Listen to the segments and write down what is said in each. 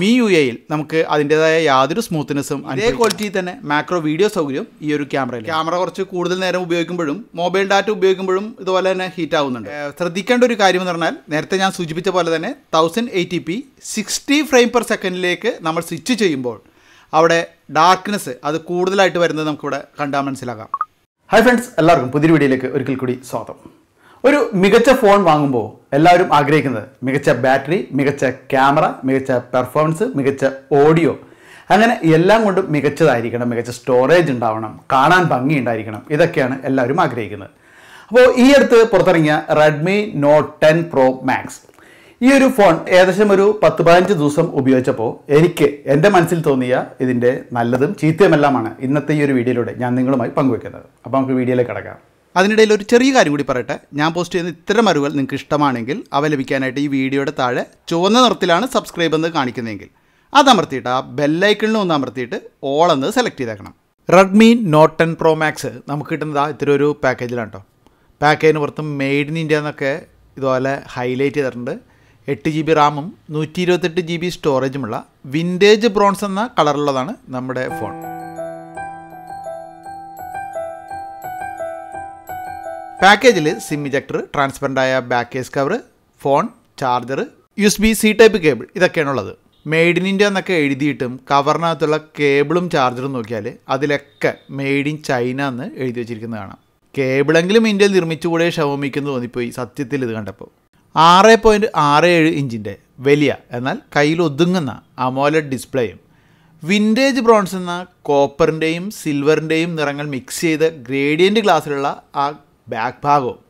me U എയിൽ നമുക്ക് അതിൻ്റെതായ യാതൊരു സ്മൂത്ത്നെസ്സും അതേ ക്വാളിറ്റി തന്നെ മാക്രോ വീഡിയോ സൗകര്യം ഈ ഒരു ക്യാമറയിൽ ക്യാമറ കുറച്ച് കൂടുതൽ നേരം ഉപയോഗിക്കുമ്പോഴും മൊബൈൽ ഡാറ്റ ഉപയോഗിക്കുമ്പോഴും ഇതുപോലെ തന്നെ ഹീറ്റ് ആവുന്നുണ്ട് ശ്രദ്ധിക്കേണ്ട ഒരു കാര്യം എന്ന് പറഞ്ഞാൽ നേരത്തെ ഞാൻ സൂചിപ്പിച്ച പോലെ തന്നെ thousand eighty P sixty frame per സെക്കൻഡിലേക്ക് നമ്മൾ സ്വിച്ച് ചെയ്യുമ്പോൾ അവിടെ ഡാർക്ക്നെസ് അത് കൂടുതലായിട്ട് വരുന്നത് നമുക്കിവിടെ കണ്ടാൽ മനസ്സിലാക്കാം ഹായ് ഫ്രണ്ട്സ് എല്ലാവർക്കും പുതിയ വീഡിയോയിലേക്ക് ഒരിക്കൽ കൂടി സ്വാഗതം ഒരു മികച്ച ഫോൺ വാങ്ങുമ്പോൾ എല്ലാവരും ആഗ്രഹിക്കുന്നത് മികച്ച ബാറ്ററി മികച്ച ക്യാമറ മികച്ച പെർഫോമൻസ് മികച്ച ഓഡിയോ അങ്ങനെ എല്ലാം കൊണ്ടും മികച്ചതായിരിക്കണം മികച്ച സ്റ്റോറേജ് ഉണ്ടാവണം കാണാൻ ഭംഗി ഉണ്ടായിരിക്കണം ഇതൊക്കെയാണ് എല്ലാവരും ആഗ്രഹിക്കുന്നത് അപ്പോൾ ഈ അടുത്ത് പുറത്തിറങ്ങിയ Redmi note ten pro max ഈ ഒരു ഫോൺ ഏകദേശം ഒരു പത്ത് പതിനഞ്ച് ദിവസം ഉപയോഗിച്ചപ്പോൾ എനിക്ക് എൻ്റെ മനസ്സിൽ തോന്നിയ ഇതിൻ്റെ നല്ലതും ചീത്തയുമെല്ലാമാണ് ഇന്നത്തെ ഈ ഒരു വീഡിയോയിലൂടെ ഞാൻ നിങ്ങളുമായി പങ്കുവെക്കുന്നത് അപ്പോൾ നമുക്ക് വീഡിയോയിലേക്ക് കിടക്കാം അതിനിടയിൽ ഒരു ചെറിയ കാര്യം കൂടി പറയട്ടെ ഞാൻ പോസ്റ്റ് ചെയ്യുന്ന ഇത്തരം അറിവുകൾ നിങ്ങൾക്ക് ഇഷ്ടമാണെങ്കിൽ അവ ലഭിക്കാനായിട്ട് ഈ വീഡിയോയുടെ താഴെ ചുവന്ന നിറത്തിലാണ് സബ്സ്ക്രൈബ് എന്ന് കാണിക്കുന്നതെങ്കിൽ അത് അമർത്തിയിട്ട് ആ ബെല്ലൈക്കണിനും ഒന്ന് അമർത്തിയിട്ട് ഓൾ എന്ന് സെലക്ട് ചെയ്തേക്കണം Redmi note ten pro max നമുക്ക് കിട്ടുന്നത് ഇത്തിരി ഒരു പാക്കേജിലാണ് കേട്ടോ പാക്കേജിന് പുറത്ത് മെയ്ഡ് ഇൻ ഇന്ത്യ എന്നൊക്കെ ഇതുപോലെ ഹൈലൈറ്റ് ചെയ്തിട്ടുണ്ട് എട്ട് ജി ബി റാമും നൂറ്റി ഇരുപത്തെട്ട് ജി ബി സ്റ്റോറേജുമുള്ള വിൻറ്റേജ് ബ്രോൺസ് എന്ന കളറുള്ളതാണ് നമ്മുടെ ഫോൺ പാക്കേജിൽ സിം ഇജക്ടർ ആയ back case cover phone charger U S B C type cable ഇതൊക്കെയാണുള്ളത് മെയ്ഡ് ഇൻ ഇന്ത്യ എന്നൊക്കെ എഴുതിയിട്ടും കവറിനകത്തുള്ള കേബിളും ചാർജറും നോക്കിയാൽ അതിലൊക്കെ മെയ്ഡ് ഇൻ ചൈന എന്ന് എഴുതി വെച്ചിരിക്കുന്നത് കാണാം കേബിളെങ്കിലും ഇന്ത്യയിൽ നിർമ്മിച്ചുകൂടെ ഷവമിക്കെന്ന് തോന്നിപ്പോയി സത്യത്തിൽ ഇത് കണ്ടപ്പോൾ ആറ് പോയിൻറ്റ് ആറ് ഏഴ് ഇഞ്ചിൻ്റെ വലിയ എന്നാൽ കയ്യിൽ ഒതുങ്ങുന്ന അമോലഡ് ഡിസ്പ്ലേയും വിൻറ്റേജ് ബ്രോൺസ് എന്ന കോപ്പറിൻ്റെയും സിൽവറിൻ്റെയും നിറങ്ങൾ മിക്സ് ചെയ്ത ഗ്രേഡിയൻറ്റ് ഗ്ലാസ്സിലുള്ള ആ ബാക്ക് ഭാഗവും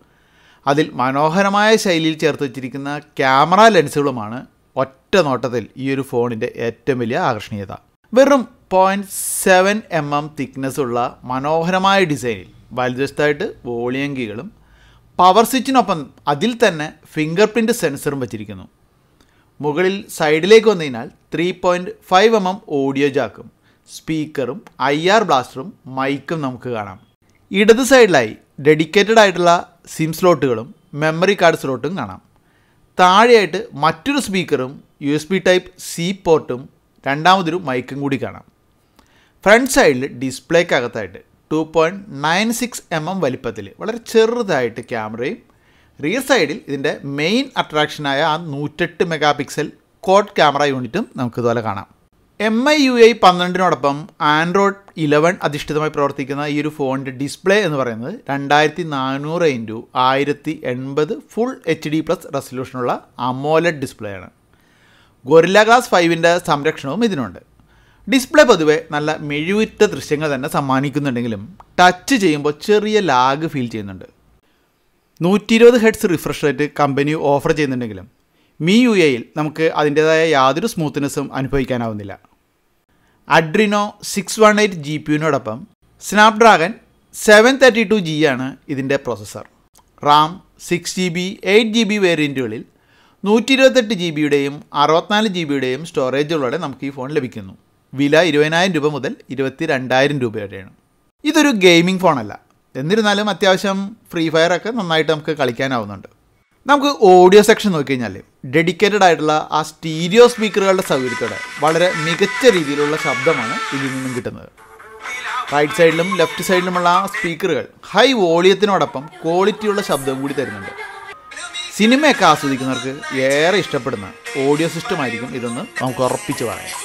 അതിൽ മനോഹരമായ ശൈലിയിൽ ചേർത്ത് വച്ചിരിക്കുന്ന ക്യാമറ ലെൻസുകളുമാണ് ഒറ്റ നോട്ടത്തിൽ ഈ ഒരു ഫോണിൻ്റെ ഏറ്റവും വലിയ ആകർഷണീയത വെറും point seven M M thickness ഉള്ള മനോഹരമായ ഡിസൈനിൽ വലുതായിട്ട് വോളിയം കീകളും പവർ സ്വിച്ചിനൊപ്പം അതിൽ തന്നെ ഫിംഗർ പ്രിൻറ്റ് സെൻസറും വച്ചിരിക്കുന്നു മുകളിൽ സൈഡിലേക്ക് വന്നതിനാൽ three point five M M audio ജാക്കും സ്പീക്കറും ഐ ആർ ബ്ലാസ്റ്ററും മൈക്കും നമുക്ക് കാണാം ഇടത് സൈഡിലായി ഡെഡിക്കേറ്റഡ് ആയിട്ടുള്ള സിം സ്ലോട്ടുകളും മെമ്മറി കാർഡ് സ്ലോട്ടും കാണാം താഴെയായിട്ട് മറ്റൊരു speaker U S B type C പോർട്ടും രണ്ടാമതൊരു മൈക്കും കൂടി കാണാം ഫ്രണ്ട് സൈഡിൽ ഡിസ്പ്ലേക്കകത്തായിട്ട് two point nine six M M വലിപ്പത്തിൽ വളരെ ചെറുതായിട്ട് ക്യാമറയും റിയർ സൈഡിൽ ഇതിൻ്റെ മെയിൻ അട്രാക്ഷനായ ആ നൂറ്റെട്ട് മെഗാ പിക്സൽ കോഡ് ക്യാമറ യൂണിറ്റും നമുക്ക് കാണാം എം ഐ യു ഐ പന്ത്രണ്ടിനോടൊപ്പം ആൻഡ്രോയിഡ് ഇലവൻ അധിഷ്ഠിതമായി പ്രവർത്തിക്കുന്ന ഈ ഒരു ഫോണിൻ്റെ ഡിസ്പ്ലേ എന്ന് പറയുന്നത് രണ്ടായിരത്തി നാനൂറ് ഇൻറ്റു ആയിരത്തി എൺപത് ഫുൾ എച്ച് ഡി പ്ലസ് റെസൊല്യൂഷനുള്ള അമോലഡ് ഡിസ്പ്ലേ ആണ് ഗൊറില്ല ഗ്ലാസ് ഫൈവിൻ്റെ സംരക്ഷണവും ഇതിനുണ്ട് ഡിസ്പ്ലേ പൊതുവെ നല്ല മെഴുവിറ്റ ദൃശ്യങ്ങൾ തന്നെ സമ്മാനിക്കുന്നുണ്ടെങ്കിലും ടച്ച് ചെയ്യുമ്പോൾ ചെറിയ ലാഗ് ഫീൽ ചെയ്യുന്നുണ്ട് നൂറ്റി ഇരുപത് hertz refresh rate company offer ചെയ്യുന്നുണ്ടെങ്കിലും മീ യു എയിൽ നമുക്ക് അതിൻ്റേതായ യാതൊരു സ്മൂത്ത്നെസ്സും അനുഭവിക്കാനാവുന്നില്ല Adreno six one eight G P യുവിനോടൊപ്പം Snapdragon seven thirty two G ആണ് ഇതിൻ്റെ processor RAM six G B eight G B വേരിയൻറ്റുകളിൽ നൂറ്റി ഇരുപത്തെട്ട് ജി ബിയുടെയും അറുപത്തിനാല് ജി ബിയുടെയും സ്റ്റോറേജുകളോടെ നമുക്ക് ഈ ഫോൺ ലഭിക്കുന്നു വില ഇരുപതിനായിരം രൂപ മുതൽ ഇരുപത്തി രണ്ടായിരം രൂപ വരെയാണ് ഇതൊരു ഗെയിമിംഗ് ഫോണല്ല എന്നിരുന്നാലും അത്യാവശ്യം ഫ്രീ ഫയറൊക്കെ നന്നായിട്ട് നമുക്ക് കളിക്കാനാവുന്നുണ്ട് നമുക്ക് ഓഡിയോ സെക്ഷൻ നോക്കിക്കഴിഞ്ഞാൽ ഡെഡിക്കേറ്റഡ് ആയിട്ടുള്ള ആ സ്റ്റീരിയോ സ്പീക്കറുകളുടെ സൗകര്യത്തോടെ വളരെ മികച്ച രീതിയിലുള്ള ശബ്ദമാണ് ഇതിൽ നിന്നും കിട്ടുന്നത് റൈറ്റ് സൈഡിലും ലെഫ്റ്റ് സൈഡിലുമുള്ള ആ സ്പീക്കറുകൾ ഹൈ വോളിയത്തിനോടൊപ്പം ക്വാളിറ്റിയുള്ള ശബ്ദവും കൂടി തരുന്നുണ്ട് സിനിമയൊക്കെ ആസ്വദിക്കുന്നവർക്ക് ഏറെ ഇഷ്ടപ്പെടുന്ന ഓഡിയോ സിസ്റ്റമായിരിക്കും ഇതൊന്ന് നമുക്ക് ഉറപ്പിച്ച് പറയാം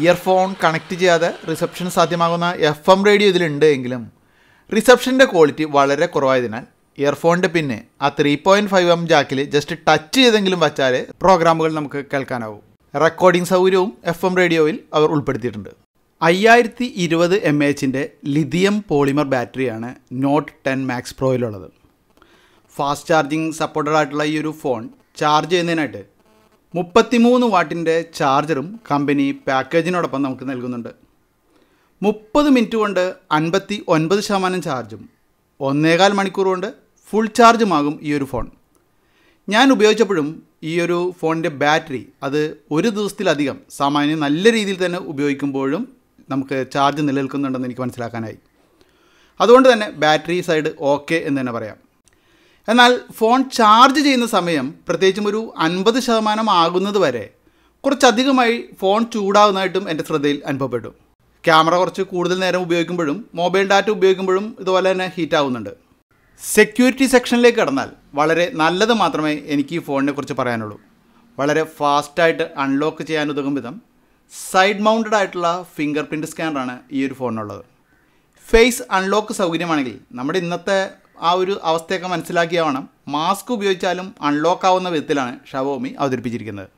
ഇയർഫോൺ കണക്റ്റ് ചെയ്യാതെ റിസപ്ഷൻ സാധ്യമാകുന്ന എഫ് എം റേഡിയോ ഇതിലുണ്ട് എങ്കിലും റിസപ്ഷൻ്റെ ക്വാളിറ്റി വളരെ കുറവായതിനാൽ ഇയർഫോണിൻ്റെ പിന്നെ ആ ത്രീ പോയിൻറ്റ് ഫൈവ് എം ജാക്കിൽ ജസ്റ്റ് ടച്ച് ചെയ്തെങ്കിലും വച്ചാൽ പ്രോഗ്രാമുകൾ നമുക്ക് കേൾക്കാനാവും റെക്കോർഡിംഗ് സൗകര്യവും എഫ് എം റേഡിയോയിൽ അവർ ഉൾപ്പെടുത്തിയിട്ടുണ്ട് അയ്യായിരത്തി ഇരുപത് എം എച്ചിൻ്റെ ലിഥിയം പോളിമർ ബാറ്ററിയാണ് നോട്ട് ടെൻ മാക്സ് പ്രോയിലുള്ളത് ഫാസ്റ്റ് ചാർജിങ് സപ്പോർട്ടഡ് ആയിട്ടുള്ള ഈ ഒരു ഫോൺ ചാർജ് ചെയ്യുന്നതിനായിട്ട് മുപ്പത്തിമൂന്ന് വാട്ടിൻ്റെ ചാർജറും കമ്പനി പാക്കേജിനോടൊപ്പം നമുക്ക് നൽകുന്നുണ്ട് മുപ്പത് മിനിറ്റ് കൊണ്ട് അൻപത്തി ഒൻപത് ശതമാനം ചാർജും ഒന്നേകാൽ മണിക്കൂർ കൊണ്ട് ഫുൾ ചാർജുമാകും ഈ ഒരു ഫോൺ ഞാൻ ഉപയോഗിച്ചപ്പോഴും ഈ ഒരു ഫോണിൻ്റെ ബാറ്ററി അത് ഒരു ദിവസത്തിലധികം സാമാന്യം നല്ല രീതിയിൽ തന്നെ ഉപയോഗിക്കുമ്പോഴും നമുക്ക് ചാർജ് നിലനിൽക്കുന്നുണ്ടെന്ന് എനിക്ക് മനസ്സിലാക്കാനായി അതുകൊണ്ട് തന്നെ ബാറ്ററി സൈഡ് ഓക്കെ എന്ന് തന്നെ പറയാം എന്നാൽ ഫോൺ ചാർജ് ചെയ്യുന്ന സമയം പ്രത്യേകിച്ചും ഒരു അൻപത് ശതമാനം ആകുന്നത് വരെ കുറച്ചധികമായി ഫോൺ ചൂടാവുന്നതായിട്ടും എൻ്റെ ശ്രദ്ധയിൽ അനുഭവപ്പെട്ടു ക്യാമറ കുറച്ച് കൂടുതൽ നേരം ഉപയോഗിക്കുമ്പോഴും മൊബൈൽ ഡാറ്റ ഉപയോഗിക്കുമ്പോഴും ഇതുപോലെ തന്നെ ഹീറ്റ് ആവുന്നുണ്ട് സെക്യൂരിറ്റി സെക്ഷനിലേക്ക് കടന്നാൽ വളരെ നല്ലത് മാത്രമേ എനിക്ക് ഈ ഫോണിനെ കുറിച്ച് പറയാനുള്ളൂ വളരെ ഫാസ്റ്റായിട്ട് അൺലോക്ക് ചെയ്യാൻ ഉതകും വിധം സൈഡ് മൗണ്ടഡ് ആയിട്ടുള്ള ഫിംഗർ പ്രിൻറ്റ് സ്കാനറാണ് ഈ ഒരു ഫോണിനുള്ളത് ഫേസ് അൺലോക്ക് സൗകര്യമാണെങ്കിൽ നമ്മുടെ ഇന്നത്തെ ആ ഒരു അവസ്ഥയൊക്കെ വേണം മാസ്ക് ഉപയോഗിച്ചാലും അൺലോക്ക് ആവുന്ന വിധത്തിലാണ് ഷവോമി അവതരിപ്പിച്ചിരിക്കുന്നത്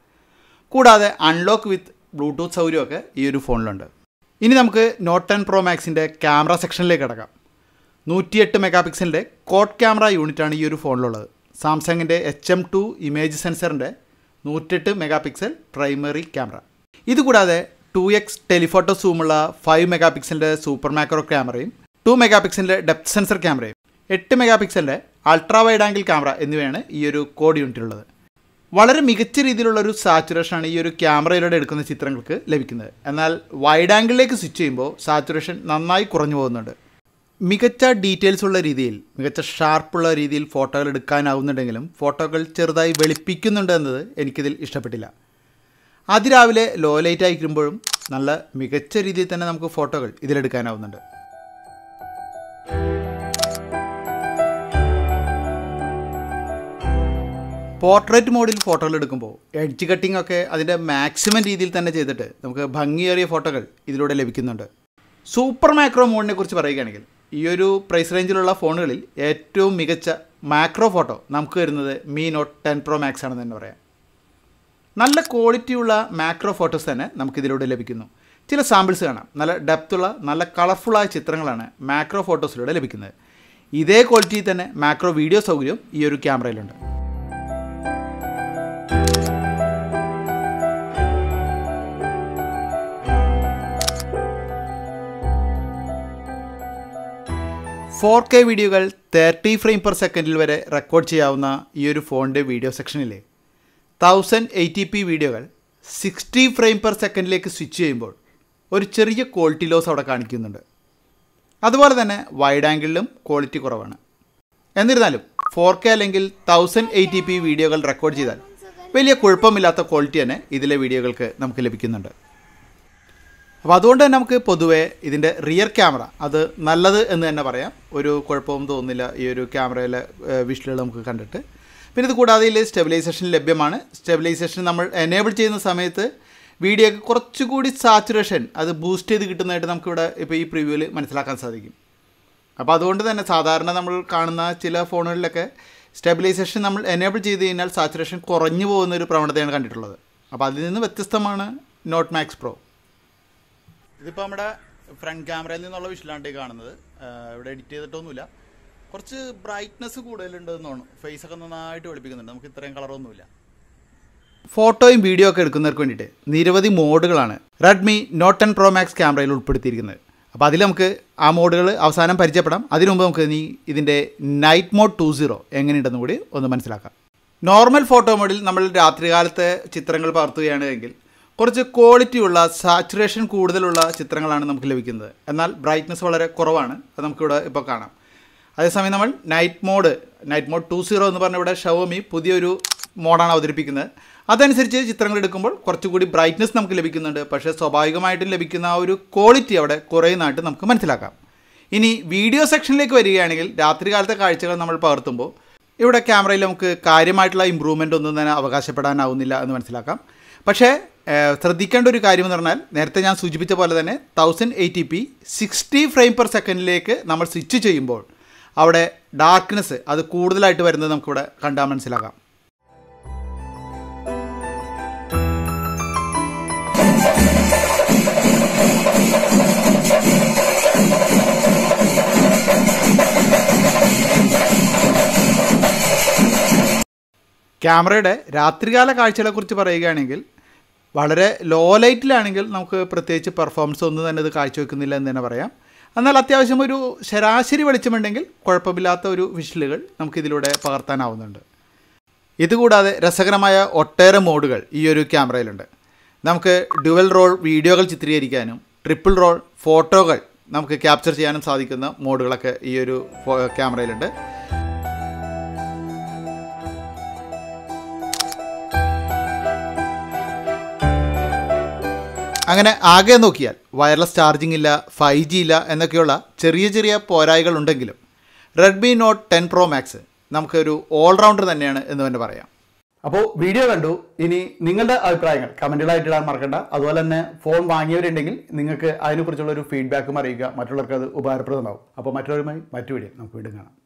കൂടാതെ അൺലോക്ക് വിത്ത് ബ്ലൂടൂത്ത് സൗകര്യമൊക്കെ ഈ ഒരു ഫോണിലുണ്ട് ഇനി നമുക്ക് നോട്ട് ടെൻ പ്രോ മാക്സിൻ്റെ ക്യാമറ സെക്ഷനിലേക്ക് കിടക്കാം നൂറ്റിയെട്ട് മെഗാ പിക്സലിൻ്റെ കോട്ട് ക്യാമറ യൂണിറ്റാണ് ഈ ഒരു ഫോണിലുള്ളത് സാംസങ്ങിൻ്റെ എച്ച് എം ടു ഇമേജ് സെൻസറിൻ്റെ നൂറ്റെട്ട് മെഗാ പിക്സൽ പ്രൈമറി ക്യാമറ ഇതുകൂടാതെ ടു എക്സ് ടെലിഫോട്ടോ സൂമുള്ള ഫൈവ് മെഗാ പിക്സലിൻ്റെ സൂപ്പർ മാക്രോ ക്യാമറയും ടു മെഗാ പിക്സലിൻ്റെ ഡെപ്ത് സെൻസർ ക്യാമറയും എട്ട് മെഗാ പിക്സലിൻ്റെ അൾട്രാ വൈഡ് ആംഗിൾ ക്യാമറ എന്നിവയാണ് ഈ ഒരു കോഡ് യൂണിറ്റിലുള്ളത് വളരെ മികച്ച രീതിയിലുള്ള ഒരു സാച്ചുറേഷനാണ് ഈ ഒരു ക്യാമറയിലൂടെ എടുക്കുന്ന ചിത്രങ്ങൾക്ക് ലഭിക്കുന്നത് എന്നാൽ വൈഡ് ആംഗിളിലേക്ക് സ്വിച്ച് ചെയ്യുമ്പോൾ സാച്ചുറേഷൻ നന്നായി കുറഞ്ഞു പോകുന്നുണ്ട് മികച്ച ഡീറ്റെയിൽസ് ഉള്ള രീതിയിൽ മികച്ച ഷാർപ്പുള്ള രീതിയിൽ ഫോട്ടോകൾ എടുക്കാനാവുന്നുണ്ടെങ്കിലും ഫോട്ടോകൾ ചെറുതായി വെളുപ്പിക്കുന്നുണ്ട് എന്നത് എനിക്കിതിൽ ഇഷ്ടപ്പെട്ടില്ല അതിരാവിലെ ലോ ലൈറ്റ് ആയിരിക്കുമ്പോഴും നല്ല മികച്ച രീതിയിൽ തന്നെ നമുക്ക് ഫോട്ടോകൾ ഇതിലെടുക്കാനാവുന്നുണ്ട് പോർട്രേറ്റ് മോഡിൽ ഫോട്ടോകൾ എടുക്കുമ്പോൾ എഡ്ജ് കട്ടിംഗ് ഒക്കെ അതിൻ്റെ മാക്സിമം രീതിയിൽ തന്നെ ചെയ്തിട്ട് നമുക്ക് ഭംഗിയേറിയ ഫോട്ടോകൾ ഇതിലൂടെ ലഭിക്കുന്നുണ്ട് സൂപ്പർ മാക്രോ മോഡിനെ കുറിച്ച് പറയുകയാണെങ്കിൽ ഈ ഒരു പ്രൈസ് റേഞ്ചിലുള്ള ഫോണുകളിൽ ഏറ്റവും മികച്ച മാക്രോ ഫോട്ടോ നമുക്ക് വരുന്നത് Mi note ten pro max ആണെന്ന് തന്നെ പറയാം നല്ല ക്വാളിറ്റിയുള്ള മാക്രോ ഫോട്ടോസ് തന്നെ നമുക്കിതിലൂടെ ലഭിക്കുന്നു ചില സാമ്പിൾസ് കാണാം നല്ല ഡെപ്തുള്ള നല്ല കളർഫുള്ളായ ചിത്രങ്ങളാണ് മാക്രോ ഫോട്ടോസിലൂടെ ലഭിക്കുന്നത് ഇതേ ക്വാളിറ്റിയിൽ തന്നെ മാക്രോ വീഡിയോ സൗകര്യം ഈ ഒരു ക്യാമറയിലുണ്ട് ഫോർ കെ വീഡിയോകൾ തേർട്ടി ഫ്രെയിം പെർ സെക്കൻഡിൽ വരെ റെക്കോർഡ് ചെയ്യാവുന്ന ഈ ഒരു ഫോണിൻ്റെ വീഡിയോ സെക്ഷനിൽ തൗസൻഡ് എയ്റ്റി പി വീഡിയോകൾ സിക്സ്റ്റി ഫ്രെയിം പെർ സെക്കൻഡിലേക്ക് സ്വിച്ച് ചെയ്യുമ്പോൾ ഒരു ചെറിയ ക്വാളിറ്റി ലോസ് അവിടെ കാണിക്കുന്നുണ്ട് അതുപോലെ തന്നെ വൈഡ് ആംഗിളിലും ക്വാളിറ്റി കുറവാണ് എന്നിരുന്നാലും ഫോർ കെ അല്ലെങ്കിൽ തൗസൻഡ് എയ്റ്റി പി വീഡിയോകൾ റെക്കോർഡ് ചെയ്താൽ വലിയ കുഴപ്പമില്ലാത്ത ക്വാളിറ്റി തന്നെ ഇതിലെ വീഡിയോകൾക്ക് നമുക്ക് ലഭിക്കുന്നുണ്ട് അപ്പോൾ അതുകൊണ്ട് തന്നെ നമുക്ക് പൊതുവേ ഇതിൻ്റെ റിയർ ക്യാമറ അത് നല്ലത് എന്ന് തന്നെ പറയാം ഒരു കുഴപ്പവും തോന്നുന്നില്ല ഈ ഒരു ക്യാമറയിലെ വിഷലുകൾ നമുക്ക് കണ്ടിട്ട് പിന്നെ ഇത് കൂടാതെ ഇതിൽ സ്റ്റെബിലൈസേഷൻ ലഭ്യമാണ് സ്റ്റെബിലൈസേഷൻ നമ്മൾ എനേബിൾ ചെയ്യുന്ന സമയത്ത് വീഡിയോക്ക് കുറച്ചുകൂടി സാച്ചുറേഷൻ അത് ബൂസ്റ്റ് ചെയ്ത് കിട്ടുന്നതായിട്ട് നമുക്കിവിടെ ഇപ്പോൾ ഈ പ്രിവ്യൂവിൽ മനസ്സിലാക്കാൻ സാധിക്കും അപ്പോൾ അതുകൊണ്ട് തന്നെ സാധാരണ നമ്മൾ കാണുന്ന ചില ഫോണുകളിലൊക്കെ സ്റ്റെബിലൈസേഷൻ നമ്മൾ എനേബിൾ ചെയ്ത് കഴിഞ്ഞാൽ സാച്ചുറേഷൻ കുറഞ്ഞു പോകുന്ന ഒരു പ്രവണതയാണ് കണ്ടിട്ടുള്ളത് അപ്പോൾ അതിൽ നിന്ന് വ്യത്യസ്തമാണ് നോട്ട് മാക്സ് പ്രോ ഇതിപ്പോൾ നമ്മുടെ ഫ്രണ്ട് ക്യാമറയിൽ നിന്നുള്ള വിഷലാണ് കാണുന്നത് ഇവിടെ എഡിറ്റ് ചെയ്തിട്ടൊന്നുമില്ല കുറച്ച് ബ്രൈറ്റ്നസ് കൂടുതലുണ്ട് എന്നാണ് ഫേസ് ഒക്കെ നന്നായിട്ട് വെളുപ്പിക്കുന്നുണ്ട് നമുക്ക് ഇത്രയും കളറൊന്നുമില്ല ഫോട്ടോയും വീഡിയോ ഒക്കെ എടുക്കുന്നവർക്ക് വേണ്ടിയിട്ട് നിരവധി മോഡുകളാണ് Redmi note ten pro max ക്യാമറയിൽ ഉൾപ്പെടുത്തിയിരിക്കുന്നത് അപ്പോൾ അതിൽ നമുക്ക് ആ മോഡുകൾ അവസാനം പരിചയപ്പെടാം അതിനു മുമ്പ് നമുക്ക് ഇനി ഇതിൻ്റെ നൈറ്റ് മോഡ് ടു സീറോ എങ്ങനെയുണ്ടെന്ന് കൂടി ഒന്ന് മനസ്സിലാക്കാം നോർമൽ ഫോട്ടോ മോഡിൽ നമ്മൾ രാത്രികാലത്തെ ചിത്രങ്ങൾ പകർത്തുകയാണെങ്കിൽ കുറച്ച് ക്വാളിറ്റിയുള്ള സാച്ചുറേഷൻ കൂടുതലുള്ള ചിത്രങ്ങളാണ് നമുക്ക് ലഭിക്കുന്നത് എന്നാൽ ബ്രൈറ്റ്നസ് വളരെ കുറവാണ് അത് നമുക്കിവിടെ ഇപ്പോൾ കാണാം അതേസമയം നമ്മൾ night mode night mode two zero എന്ന് പറഞ്ഞ ഇവിടെ ഷവോമി പുതിയൊരു മോഡാണ് അവതരിപ്പിക്കുന്നത് അതനുസരിച്ച് ചിത്രങ്ങൾ എടുക്കുമ്പോൾ കുറച്ചുകൂടി ബ്രൈറ്റ്നസ് നമുക്ക് ലഭിക്കുന്നുണ്ട് പക്ഷേ സ്വാഭാവികമായിട്ടും ലഭിക്കുന്ന ആ ഒരു ക്വാളിറ്റി അവിടെ കുറയുന്നതായിട്ട് നമുക്ക് മനസ്സിലാക്കാം ഇനി വീഡിയോ സെക്ഷനിലേക്ക് വരികയാണെങ്കിൽ രാത്രികാലത്തെ കാഴ്ചകൾ നമ്മൾ പകർത്തുമ്പോൾ ഇവിടെ ക്യാമറയിൽ നമുക്ക് കാര്യമായിട്ടുള്ള ഇമ്പ്രൂവ്മെൻ്റ് ഒന്നും തന്നെ അവകാശപ്പെടാനാവുന്നില്ല എന്ന് മനസ്സിലാക്കാം പക്ഷേ ശ്രദ്ധിക്കേണ്ട ഒരു കാര്യം എന്ന് പറഞ്ഞാൽ നേരത്തെ ഞാൻ സൂചിപ്പിച്ച പോലെ തന്നെ thousand eighty P sixty frame per സെക്കൻഡിലേക്ക് നമ്മൾ സ്വിച്ച് ചെയ്യുമ്പോൾ അവിടെ ഡാർക്ക്നെസ് അത് കൂടുതലായിട്ട് വരുന്നത് നമുക്കിവിടെ കണ്ടാൽ മനസ്സിലാക്കാം ക്യാമറയുടെ രാത്രികാല കാഴ്ചകളെക്കുറിച്ച് പറയുകയാണെങ്കിൽ വളരെ ലോ ലൈറ്റിലാണെങ്കിൽ നമുക്ക് പ്രത്യേകിച്ച് പെർഫോമൻസ് ഒന്നും തന്നെ ഇത് കാഴ്ചവെക്കുന്നില്ല എന്ന് തന്നെ പറയാം എന്നാൽ അത്യാവശ്യം ഒരു ശരാശരി വെളിച്ചമുണ്ടെങ്കിൽ കുഴപ്പമില്ലാത്ത ഒരു വിഷലുകൾ നമുക്കിതിലൂടെ പകർത്താനാവുന്നുണ്ട് ഇതുകൂടാതെ രസകരമായ ഒട്ടേറെ മോഡുകൾ ഈ ഒരു ക്യാമറയിലുണ്ട് നമുക്ക് ഡ്യുവൽ റോൾ വീഡിയോകൾ ചിത്രീകരിക്കാനും ട്രിപ്പിൾ റോൾ ഫോട്ടോകൾ നമുക്ക് ക്യാപ്ചർ ചെയ്യാനും സാധിക്കുന്ന മോഡുകളൊക്കെ ഈ ഒരു ക്യാമറയിലുണ്ട് അങ്ങനെ ആകെ നോക്കിയാൽ വയർലെസ് ചാർജിംഗ് ഇല്ല ഫൈവ് ജി ഇല്ല എന്നൊക്കെയുള്ള ചെറിയ ചെറിയ പോരായ്കൾ ഉണ്ടെങ്കിലും Redmi note ten pro max നമുക്കൊരു ഓൾറൗണ്ടർ തന്നെയാണ് എന്ന് തന്നെ പറയാം അപ്പോൾ വീഡിയോ കണ്ടു ഇനി നിങ്ങളുടെ അഭിപ്രായങ്ങൾ കമൻറ്റുകളായിട്ട് ഇടാൻ മറക്കണ്ട അതുപോലെ തന്നെ ഫോൺ വാങ്ങിയവരുണ്ടെങ്കിൽ നിങ്ങൾക്ക് അതിനെക്കുറിച്ചുള്ള ഒരു ഫീഡ്ബാക്കും അറിയിക്കുക മറ്റുള്ളവർക്ക് അത് ഉപകാരപ്രദമാകും അപ്പോൾ മറ്റുള്ളവരുമായി മറ്റു വീഡിയോ നമുക്ക് വീണ്ടും കാണാം